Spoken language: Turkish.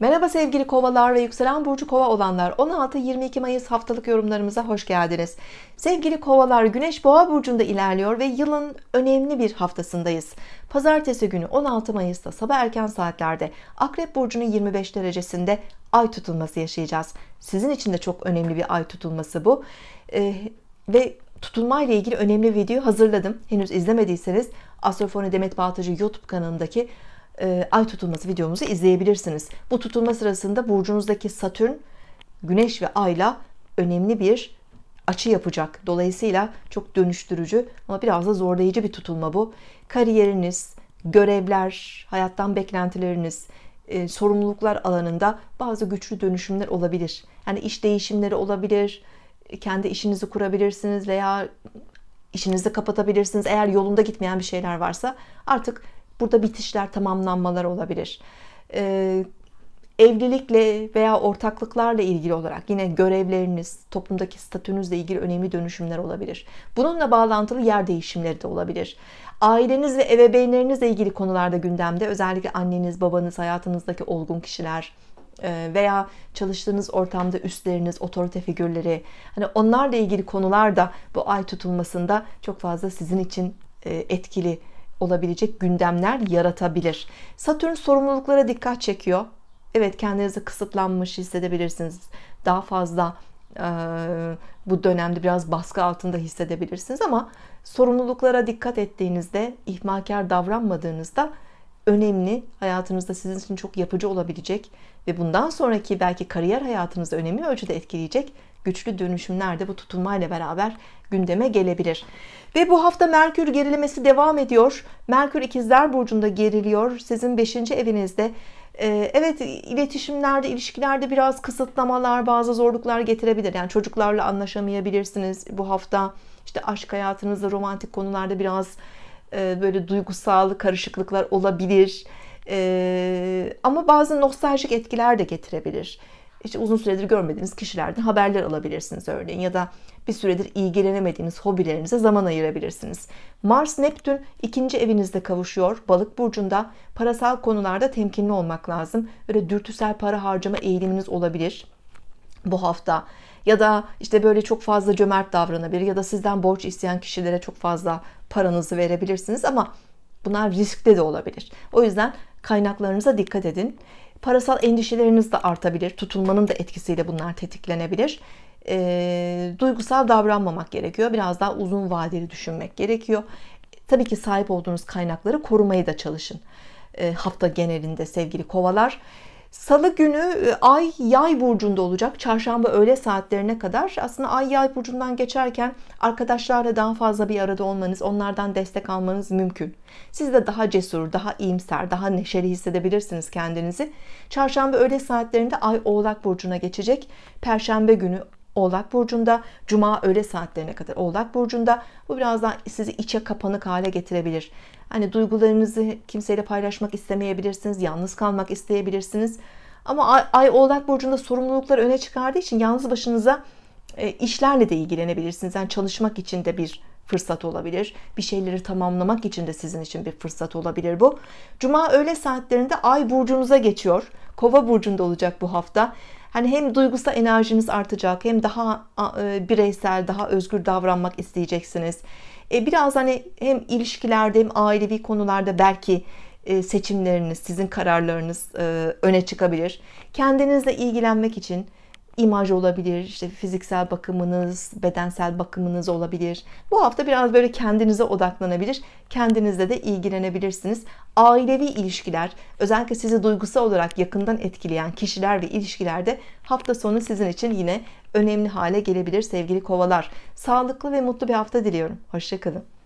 Merhaba sevgili kovalar ve yükselen burcu kova olanlar 16-22 Mayıs haftalık yorumlarımıza hoş geldiniz. Sevgili kovalar güneş boğa burcunda ilerliyor ve yılın önemli bir haftasındayız. Pazartesi günü 16 Mayıs'ta sabah erken saatlerde akrep burcunun 25 derecesinde ay tutulması yaşayacağız. Sizin için de çok önemli bir ay tutulması bu. Ee, ve tutulma ile ilgili önemli video hazırladım. Henüz izlemediyseniz Astrofoni Demet Bağtacı YouTube kanalındaki e, ay tutulması videomuzu izleyebilirsiniz. Bu tutulma sırasında burcunuzdaki Satürn, Güneş ve Ay'la önemli bir açı yapacak. Dolayısıyla çok dönüştürücü ama biraz da zorlayıcı bir tutulma bu. Kariyeriniz, görevler, hayattan beklentileriniz, e, sorumluluklar alanında bazı güçlü dönüşümler olabilir. Yani iş değişimleri olabilir, kendi işinizi kurabilirsiniz veya işinizi kapatabilirsiniz. Eğer yolunda gitmeyen bir şeyler varsa artık Burada bitişler, tamamlanmalar olabilir. Ee, evlilikle veya ortaklıklarla ilgili olarak yine görevleriniz, toplumdaki statünüzle ilgili önemli dönüşümler olabilir. Bununla bağlantılı yer değişimleri de olabilir. Aileniz ve ebeveynlerinizle ilgili konularda gündemde özellikle anneniz, babanız, hayatınızdaki olgun kişiler e, veya çalıştığınız ortamda üstleriniz, otorite figürleri hani onlarla ilgili konular da bu ay tutulmasında çok fazla sizin için e, etkili olabilecek gündemler yaratabilir. Satürn sorumluluklara dikkat çekiyor. Evet kendinizi kısıtlanmış hissedebilirsiniz. Daha fazla e, bu dönemde biraz baskı altında hissedebilirsiniz ama sorumluluklara dikkat ettiğinizde, ihmalkar davranmadığınızda önemli, hayatınızda sizin için çok yapıcı olabilecek ve bundan sonraki belki kariyer hayatınızı önemli ölçüde etkileyecek güçlü dönüşümler de bu tutulmayla beraber gündeme gelebilir. Ve bu hafta Merkür gerilemesi devam ediyor. Merkür ikizler burcunda geriliyor. Sizin 5. evinizde e, evet iletişimlerde, ilişkilerde biraz kısıtlamalar, bazı zorluklar getirebilir. Yani çocuklarla anlaşamayabilirsiniz bu hafta. İşte aşk hayatınızda, romantik konularda biraz e, böyle duygusal karışıklıklar olabilir. E, ama bazı nostaljik etkiler de getirebilir. İşte uzun süredir görmediğiniz kişilerden haberler alabilirsiniz örneğin ya da bir süredir ilgilenemediğiniz hobilerinize zaman ayırabilirsiniz. Mars Neptün ikinci evinizde kavuşuyor. Balık burcunda parasal konularda temkinli olmak lazım. Böyle dürtüsel para harcama eğiliminiz olabilir bu hafta ya da işte böyle çok fazla cömert davranabilir ya da sizden borç isteyen kişilere çok fazla paranızı verebilirsiniz ama bunlar riskli de olabilir. O yüzden kaynaklarınıza dikkat edin. Parasal endişeleriniz de artabilir. Tutulmanın da etkisiyle bunlar tetiklenebilir. E, duygusal davranmamak gerekiyor. Biraz daha uzun vadeli düşünmek gerekiyor. Tabii ki sahip olduğunuz kaynakları korumayı da çalışın. E, hafta genelinde sevgili kovalar. Salı günü e, Ay Yay burcunda olacak. Çarşamba öğle saatlerine kadar. Aslında Ay Yay burcundan geçerken arkadaşlarla daha fazla bir arada olmanız, onlardan destek almanız mümkün. Siz de daha cesur, daha iyimser, daha neşeli hissedebilirsiniz kendinizi. Çarşamba öğle saatlerinde Ay Oğlak burcuna geçecek. Perşembe günü Oğlak Burcu'nda. Cuma öğle saatlerine kadar Oğlak Burcu'nda. Bu birazdan sizi içe kapanık hale getirebilir. Hani duygularınızı kimseyle paylaşmak istemeyebilirsiniz. Yalnız kalmak isteyebilirsiniz. Ama Ay Oğlak Burcu'nda sorumluluklar öne çıkardığı için yalnız başınıza e, işlerle de ilgilenebilirsiniz. Yani çalışmak için de bir fırsat olabilir. Bir şeyleri tamamlamak için de sizin için bir fırsat olabilir bu. Cuma öğle saatlerinde Ay burcunuza geçiyor. Kova burcunda olacak bu hafta. Hani hem duygusal enerjiniz artacak hem daha e, bireysel, daha özgür davranmak isteyeceksiniz. E, biraz hani hem ilişkilerde hem ailevi konularda belki e, seçimleriniz, sizin kararlarınız öne çıkabilir. Kendinizle ilgilenmek için imaj olabilir, işte fiziksel bakımınız, bedensel bakımınız olabilir. Bu hafta biraz böyle kendinize odaklanabilir, kendinizle de ilgilenebilirsiniz. Ailevi ilişkiler, özellikle sizi duygusal olarak yakından etkileyen kişiler ve ilişkilerde hafta sonu sizin için yine önemli hale gelebilir sevgili kovalar. Sağlıklı ve mutlu bir hafta diliyorum. Hoşçakalın.